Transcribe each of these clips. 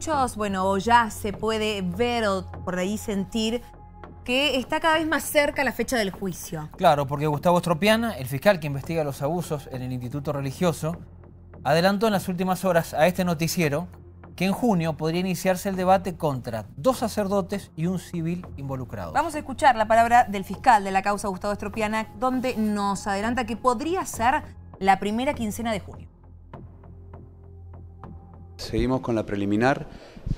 Muchos, bueno, ya se puede ver o por ahí sentir que está cada vez más cerca la fecha del juicio. Claro, porque Gustavo Estropiana, el fiscal que investiga los abusos en el Instituto Religioso, adelantó en las últimas horas a este noticiero que en junio podría iniciarse el debate contra dos sacerdotes y un civil involucrado. Vamos a escuchar la palabra del fiscal de la causa Gustavo Estropiana, donde nos adelanta que podría ser la primera quincena de junio. Seguimos con la preliminar.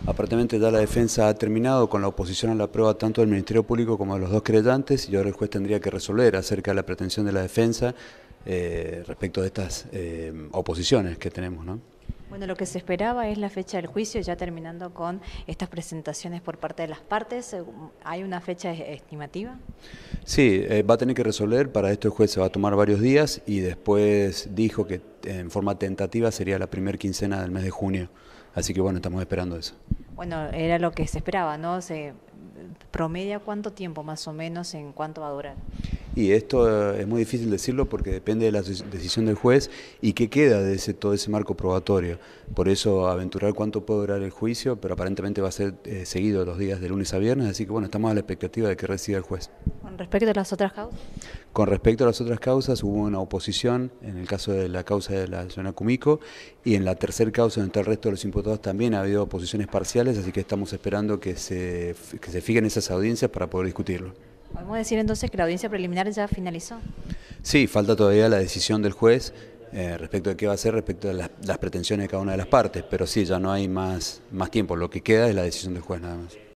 Aparentemente ya la defensa ha terminado con la oposición a la prueba tanto del Ministerio Público como de los dos creyentes y ahora el juez tendría que resolver acerca de la pretensión de la defensa eh, respecto de estas eh, oposiciones que tenemos. ¿no? Bueno, lo que se esperaba es la fecha del juicio, ya terminando con estas presentaciones por parte de las partes. ¿Hay una fecha estimativa? Sí, eh, va a tener que resolver, para esto el juez se va a tomar varios días y después dijo que en forma tentativa sería la primera quincena del mes de junio. Así que bueno, estamos esperando eso. Bueno, era lo que se esperaba, ¿no? Se promedia cuánto tiempo más o menos en cuánto va a durar. Y esto eh, es muy difícil decirlo porque depende de la decisión del juez y qué queda de ese, todo ese marco probatorio. Por eso aventurar cuánto puede durar el juicio, pero aparentemente va a ser eh, seguido los días de lunes a viernes, así que bueno, estamos a la expectativa de que reciba el juez. ¿Con respecto a las otras causas? Con respecto a las otras causas hubo una oposición en el caso de la causa de la zona Kumiko y en la tercera causa donde está el resto de los imputados también ha habido oposiciones parciales, así que estamos esperando que se, que se fijen esas audiencias para poder discutirlo. ¿Podemos decir entonces que la audiencia preliminar ya finalizó? Sí, falta todavía la decisión del juez eh, respecto de qué va a hacer, respecto a las, las, pretensiones de cada una de las partes, pero sí, ya no hay más, más tiempo, lo que queda es la decisión del juez nada más.